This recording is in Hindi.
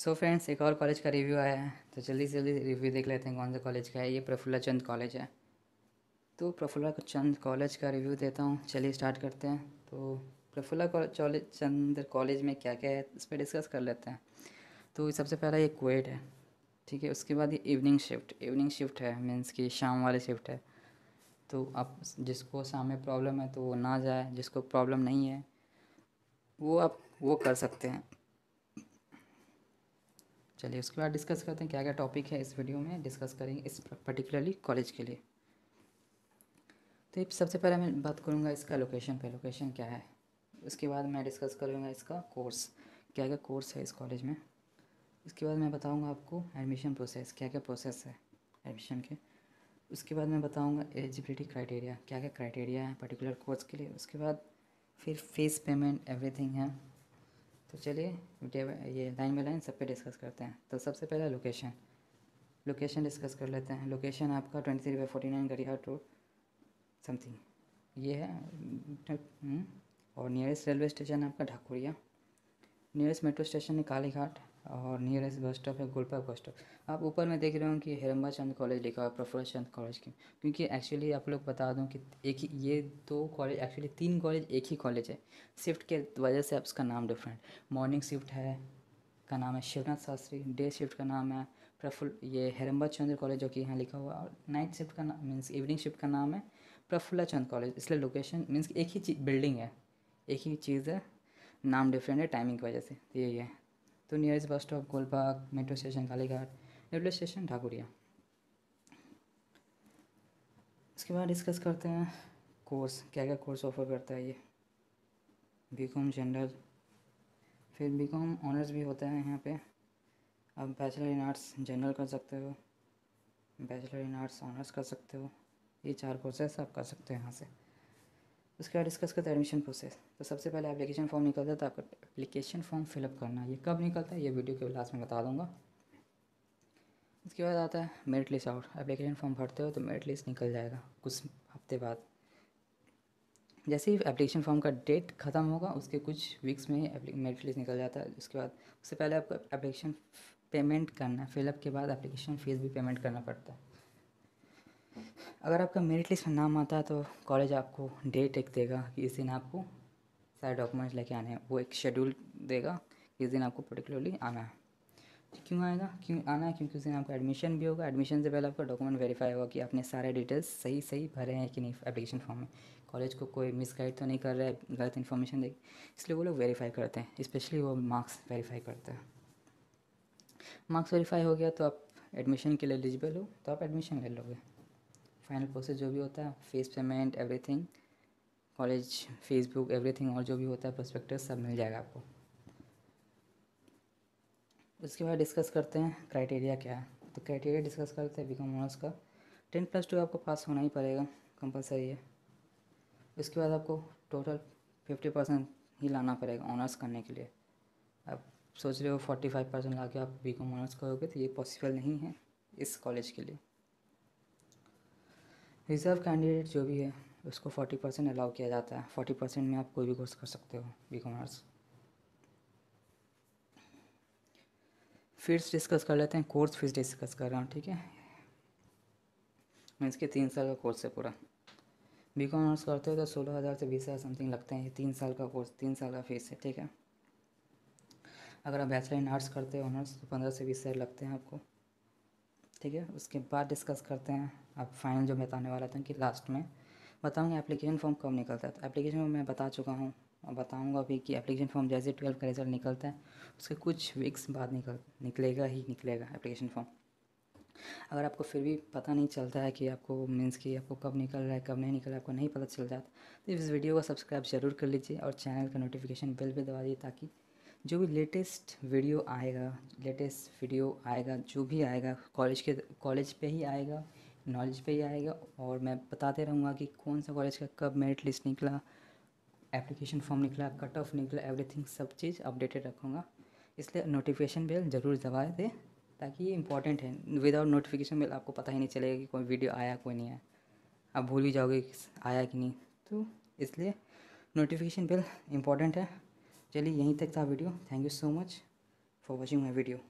सो so फ्रेंड्स एक और कॉलेज का रिव्यू आया है तो जल्दी से जल्दी रिव्यू देख लेते हैं कौन सा कॉलेज का है ये प्रफुल्ला चंद कॉलेज है तो प्रफुल्ला चंद कॉलेज का रिव्यू देता हूँ चलिए स्टार्ट करते हैं तो प्रफुल्ला कॉलेज चंद कॉलेज में क्या क्या है इस पर डिस्कस कर लेते हैं तो सबसे पहला ये कोएड है ठीक है उसके बाद ये इवनिंग शिफ्ट इवनिंग शिफ्ट है मीन्स कि शाम वाली शिफ्ट है तो आप जिसको शाम में प्रॉब्लम है तो वो ना जाए जिसको प्रॉब्लम नहीं है वो आप वो कर सकते हैं चलिए उसके बाद डिस्कस करते हैं क्या क्या टॉपिक है इस वीडियो में डिस्कस करेंगे इस पर्टिकुलरली कॉलेज के लिए तो सबसे पहले मैं बात करूँगा इसका लोकेशन पे लोकेशन क्या है उसके बाद मैं डिस्कस करूँगा इसका कोर्स क्या क्या कोर्स है इस कॉलेज में उसके बाद मैं बताऊँगा आपको एडमिशन प्रोसेस क्या क्या प्रोसेस है एडमिशन के उसके बाद मैं बताऊँगा एलिजिबिलिटी क्राइटेरिया क्या क्या क्राइटेरिया है पर्टिकुलर कोर्स के लिए उसके बाद फिर फीस पेमेंट एवरीथिंग है तो चलिए ये लाइन बाई लाइन सब पे डिस्कस करते हैं तो सबसे पहले लोकेशन लोकेशन डिस्कस कर लेते हैं लोकेशन आपका twenty three by forty nine Gariahat road something ये है हम्म, और नियरेस्ट रेलवे स्टेशन है आपका ढाकुरिया नियरेस्ट मेट्रो स्टेशन है कालीघाट और नियरेस्ट बस स्टॉप है गोलपा बस स्टॉप आप ऊपर में देख रहे हो कि हेरम्बा चंद कॉलेज लिखा हुआ है प्रफुल्ल चंद कॉलेज की क्योंकि एक्चुअली आप लोग बता दूं कि एक ही ये दो कॉलेज एक्चुअली तीन कॉलेज एक ही कॉलेज है शिफ्ट के वजह से उसका नाम डिफरेंट मॉर्निंग शिफ्ट है का नाम है शिवनाथ शास्त्री डे शिफ्ट का नाम है प्रफुल्ल ये हेरम्बा चंद्र कॉलेज जो कि यहाँ लिखा हुआ है और नाइट शिफ्ट का नाम मीन्स इवनिंग शिफ्ट का नाम है प्रफुल्ला चंद कॉलेज इसलिए लोकेशन मीन्स एक ही बिल्डिंग है एक ही चीज़ है नाम डिफरेंट है टाइमिंग की वजह से तो यही है तो nearest bus stop Golbagh metro station Kalighat railway station Dhakuria इसके बाद डिस्कस करते हैं कोर्स क्या क्या कोर्स ऑफर करता है ये बी कॉम जनरल फिर बी कॉम ऑनर्स भी होते हैं यहाँ पे आप बैचलर इन आर्ट्स जनरल कर सकते हो बैचलर इन आर्ट्स ऑनर्स कर सकते हो ये चार कोर्सेस आप कर सकते हो यहाँ से उसके बाद डिस्कस करते हैं एडमिशन प्रोसेस तो सबसे पहले एप्लीकेशन फॉर्म निकलता है तो आपको एप्लीकेशन फॉर्म फिलअप करना है ये कब निकलता है ये वीडियो के लास्ट में बता दूँगा उसके बाद आता है merit list out application form भरते हो तो मेरिट लिस्ट निकल जाएगा कुछ हफ्ते बाद जैसे ही एप्लीकेशन फॉर्म का डेट ख़त्म होगा उसके कुछ वीक्स में ही मेरिट लिस्ट निकल जाता है उसके बाद उससे पहले आपको एप्लीकेशन पेमेंट करना है फिलअप के बाद एप्लीकेशन फ़ीस भी पेमेंट करना पड़ता है अगर आपका मेरिट लिस्ट में नाम आता है तो कॉलेज आपको डेट एक देगा कि इस दिन आपको सारे डॉक्यूमेंट्स लेके आने हैं वो एक शेड्यूल देगा कि इस दिन आपको पर्टिकुलरली आना है क्यों आएगा क्यों आना है क्योंकि उस दिन आपका एडमिशन भी होगा एडमिशन से पहले आपका डॉक्यूमेंट वेरीफाई होगा कि आपने सारे डिटेल्स सही सही भरे हैं कि नहीं एप्लीकेशन फॉर्म में कॉलेज को कोई मिसगाइड तो नहीं कर रहा है गलत इन्फॉर्मेशन देगी इसलिए वो लोग वेरीफाई करते हैं स्पेशली वो मार्क्स वेरीफाई करते हैं मार्क्स वेरीफाई हो गया तो आप एडमिशन के लिए एलिजिबल हो तो आप एडमिशन ले लोगे फाइनल प्रोसेस जो भी होता है fees payment everything college Facebook everything और जो भी होता है प्रोस्पेक्टस सब मिल जाएगा आपको उसके बाद डिस्कस करते हैं क्राइटेरिया क्या है तो क्राइटेरिया डिस्कस करते हैं बी कॉम ऑनर्स का टेन प्लस टू आपको पास होना ही पड़ेगा कंपलसरी है उसके बाद आपको टोटल फिफ्टी परसेंट ही लाना पड़ेगा ऑनर्स करने के लिए आप सोच रहे हो फोर्टी फाइव परसेंट ला के आप बी कॉम ऑनर्स करोगे तो ये पॉसिबल नहीं है इस कॉलेज के लिए रिज़र्व कैंडिडेट जो भी है उसको फोर्टी परसेंट अलाउ किया जाता है फोर्टी परसेंट में आप कोई भी कोर्स कर सकते हो बी कॉमर्स फीस डिस्कस कर लेते हैं कोर्स फीस डिस्कस कर रहा हूँ ठीक है मीन्स इसके तीन साल का कोर्स है पूरा बी कॉमर्स करते हो तो सोलह हज़ार से बीस हज़ार समथिंग लगते हैं ये तीन साल का कोर्स तीन साल का फीस है ठीक है अगर आप बैचलर इन आर्ट्स करते हो ऑनर्स तो पंद्रह से बीस हज़ार लगते हैं आपको ठीक है उसके बाद डिस्कस करते हैं अब फाइनल जो बताने वाला था कि लास्ट में बताऊँगा एप्लीकेशन फॉर्म कब निकलता है तो एप्लीकेशन फॉर्म मैं बता चुका हूँ और बताऊँगा भी कि एप्लीकेशन फॉर्म जैसे ट्वेल्व का रिजल्ट निकलता है उसके कुछ वीक्स बाद निकल निकलेगा ही निकलेगा एप्लीकेशन फॉर्म अगर आपको फिर भी पता नहीं चलता है कि आपको मीन्स कि आपको कब निकल रहा है कब नहीं निकल रहा है आपको नहीं पता चल जाता तो इस वीडियो को सब्सक्राइब जरूर कर लीजिए और चैनल का नोटिफिकेशन बिल भी दबा दिए ताकि जो भी लेटेस्ट वीडियो आएगा लेटेस्ट वीडियो आएगा जो भी आएगा कॉलेज के कॉलेज पे ही आएगा नॉलेज पे ही आएगा और मैं बताते रहूँगा कि कौन सा कॉलेज का कब मेरिट लिस्ट निकला एप्लीकेशन फॉर्म निकला कट ऑफ निकला एवरीथिंग सब चीज़ अपडेटेड रखूँगा इसलिए नोटिफिकेशन बेल ज़रूर दबा दें ताकि ये इंपॉर्टेंट है विदाउट नोटिफिकेशन बेल आपको पता ही नहीं चलेगा कि कोई वीडियो आया कोई नहीं आया आप भूल भी जाओगे आया कि नहीं तो इसलिए नोटिफिकेशन बिल इंपॉर्टेंट है चलिए यहीं तक था video thank you so much for watching my video